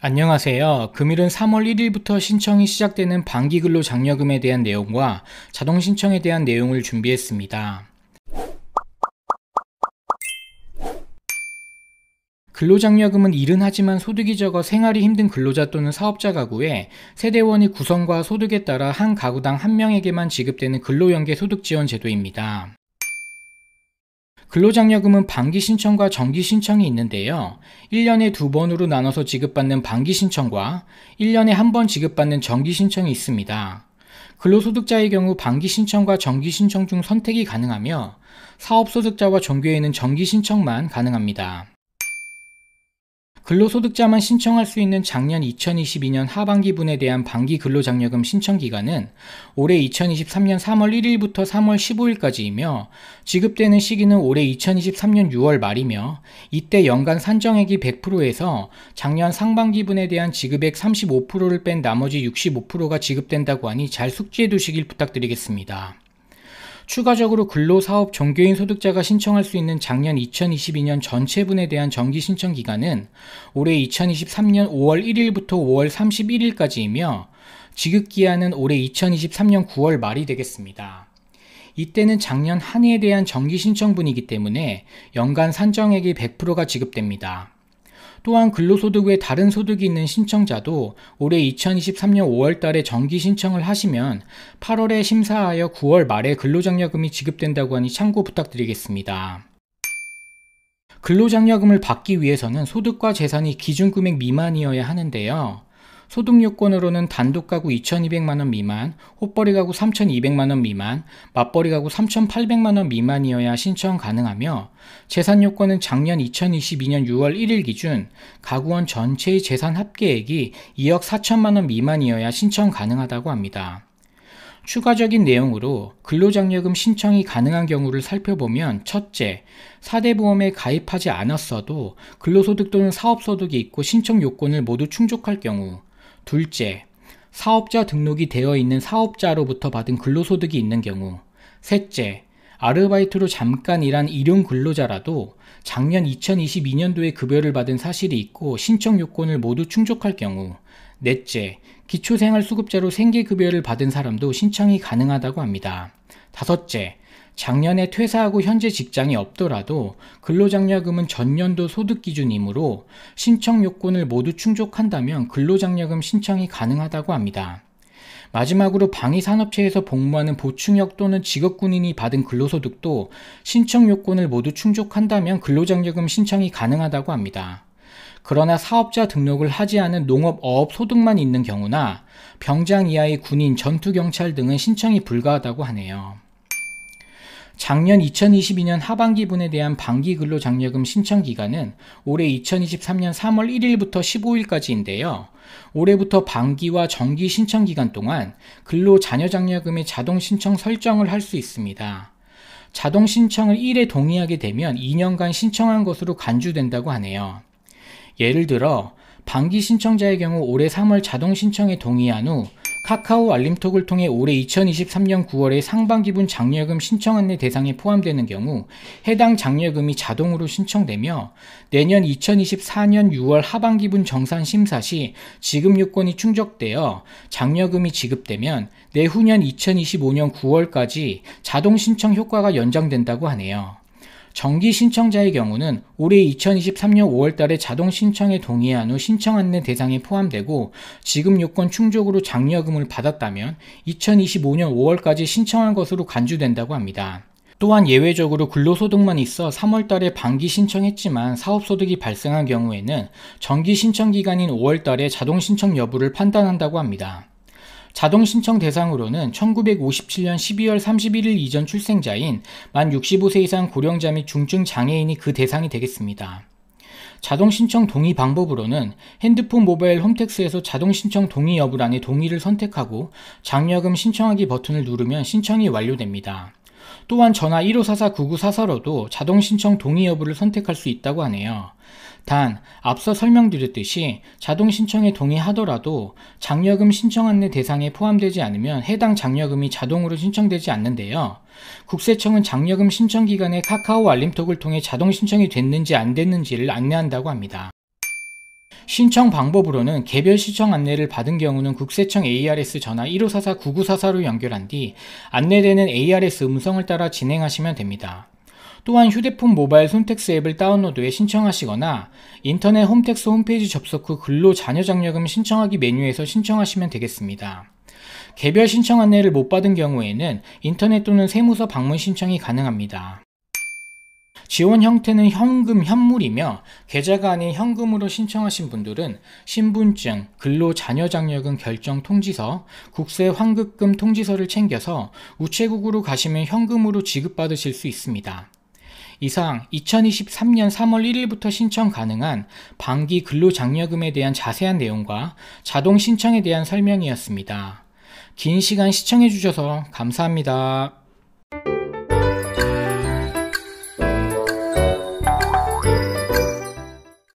안녕하세요. 금일은 3월 1일부터 신청이 시작되는 반기근로 장려금에 대한 내용과 자동 신청에 대한 내용을 준비했습니다. 근로장려금은 일은 하지만 소득이 적어 생활이 힘든 근로자 또는 사업자 가구에 세대원이 구성과 소득에 따라 한 가구당 한 명에게만 지급되는 근로연계 소득지원 제도입니다. 근로장려금은 반기 신청과 정기 신청이 있는데요. 1년에 두 번으로 나눠서 지급받는 반기 신청과 1년에 한 번 지급받는 정기 신청이 있습니다. 근로소득자의 경우 반기 신청과 정기 신청 중 선택이 가능하며 사업소득자와 종교에는 정기 신청만 가능합니다. 근로소득자만 신청할 수 있는 작년 2022년 하반기분에 대한 반기 근로장려금 신청 기간은 올해 2023년 3월 1일부터 3월 15일까지이며 지급되는 시기는 올해 2023년 6월 말이며 이때 연간 산정액이 100%에서 작년 상반기분에 대한 지급액 35%를 뺀 나머지 65%가 지급된다고 하니 잘 숙지해 두시길 부탁드리겠습니다. 추가적으로 근로사업 종교인 소득자가 신청할 수 있는 작년 2022년 전체분에 대한 정기 신청 기간은 올해 2023년 5월 1일부터 5월 31일까지이며 지급 기한은 올해 2023년 9월 말이 되겠습니다. 이때는 작년 한 해에 대한 정기 신청분이기 때문에 연간 산정액이 100%가 지급됩니다. 또한 근로소득 외 다른 소득이 있는 신청자도 올해 2023년 5월 달에 정기 신청을 하시면 8월에 심사하여 9월 말에 근로장려금이 지급된다고 하니 참고 부탁드리겠습니다. 근로장려금을 받기 위해서는 소득과 재산이 기준금액 미만이어야 하는데요. 소득 요건으로는 단독 가구 2,200만 원 미만, 호벌이 가구 3,200만 원 미만, 맞벌이 가구 3,800만 원 미만이어야 신청 가능하며 재산 요건은 작년 2022년 6월 1일 기준 가구원 전체의 재산 합계액이 2억 4천만 원 미만이어야 신청 가능하다고 합니다. 추가적인 내용으로 근로장려금 신청이 가능한 경우를 살펴보면 첫째, 4대 보험에 가입하지 않았어도 근로소득 또는 사업소득이 있고 신청 요건을 모두 충족할 경우 둘째, 사업자 등록이 되어 있는 사업자로부터 받은 근로소득이 있는 경우. 셋째, 아르바이트로 잠깐 일한 일용 근로자라도 작년 2022년도에 급여를 받은 사실이 있고 신청 요건을 모두 충족할 경우. 넷째, 기초생활수급자로 생계급여를 받은 사람도 신청이 가능하다고 합니다. 다섯째, 작년에 퇴사하고 현재 직장이 없더라도 근로장려금은 전년도 소득 기준이므로 신청 요건을 모두 충족한다면 근로장려금 신청이 가능하다고 합니다. 마지막으로 방위산업체에서 복무하는 보충역 또는 직업군인이 받은 근로소득도 신청 요건을 모두 충족한다면 근로장려금 신청이 가능하다고 합니다. 그러나 사업자 등록을 하지 않은 농업어업 소득만 있는 경우나 병장 이하의 군인, 전투경찰 등은 신청이 불가하다고 하네요. 작년 2022년 하반기분에 대한 반기 근로장려금 신청 기간은 올해 2023년 3월 1일부터 15일까지인데요. 올해부터 반기와 정기 신청 기간 동안 근로자녀장려금의 자동 신청 설정을 할 수 있습니다. 자동 신청을 1회 동의하게 되면 2년간 신청한 것으로 간주된다고 하네요. 예를 들어, 반기 신청자의 경우 올해 3월 자동 신청에 동의한 후 카카오 알림톡을 통해 올해 2023년 9월에 상반기분 장려금 신청 안내 대상에 포함되는 경우 해당 장려금이 자동으로 신청되며 내년 2024년 6월 하반기분 정산 심사 시 지급 요건이 충족되어 장려금이 지급되면 내후년 2025년 9월까지 자동 신청 효과가 연장된다고 하네요. 정기 신청자의 경우는 올해 2023년 5월 달에 자동 신청에 동의한 후 신청 안내 대상에 포함되고 지급 요건 충족으로 장려금을 받았다면 2025년 5월까지 신청한 것으로 간주된다고 합니다. 또한 예외적으로 근로소득만 있어 3월 달에 반기 신청했지만 사업소득이 발생한 경우에는 정기 신청 기간인 5월 달에 자동 신청 여부를 판단한다고 합니다. 자동 신청 대상으로는 1957년 12월 31일 이전 출생자인 만 65세 이상 고령자 및 중증 장애인이 그 대상이 되겠습니다. 자동 신청 동의 방법으로는 핸드폰 모바일 홈택스에서 자동 신청 동의 여부란에 동의를 선택하고 장려금 신청하기 버튼을 누르면 신청이 완료됩니다. 또한 전화 1544-9944로도 자동 신청 동의 여부를 선택할 수 있다고 하네요. 단, 앞서 설명드렸듯이 자동 신청에 동의하더라도 장려금 신청 안내 대상에 포함되지 않으면 해당 장려금이 자동으로 신청되지 않는데요. 국세청은 장려금 신청 기간에 카카오 알림톡을 통해 자동 신청이 됐는지 안 됐는지를 안내한다고 합니다. 신청 방법으로는 개별 신청 안내를 받은 경우는 국세청 ARS 전화 1544-9944로 연결한 뒤 안내되는 ARS 음성을 따라 진행하시면 됩니다. 또한 휴대폰 모바일 손택스 앱을 다운로드해 신청하시거나 인터넷 홈택스 홈페이지 접속 후 근로 잔여 장려금 신청하기 메뉴에서 신청하시면 되겠습니다. 개별 신청 안내를 못 받은 경우에는 인터넷 또는 세무서 방문 신청이 가능합니다. 지원 형태는 현금 현물이며 계좌가 아닌 현금으로 신청하신 분들은 신분증, 근로 잔여 장려금 결정 통지서, 국세 환급금 통지서를 챙겨서 우체국으로 가시면 현금으로 지급받으실 수 있습니다. 이상 2023년 3월 1일부터 신청 가능한 방기 근로장려금에 대한 자세한 내용과 자동 신청에 대한 설명이었습니다. 긴 시간 시청해주셔서 감사합니다.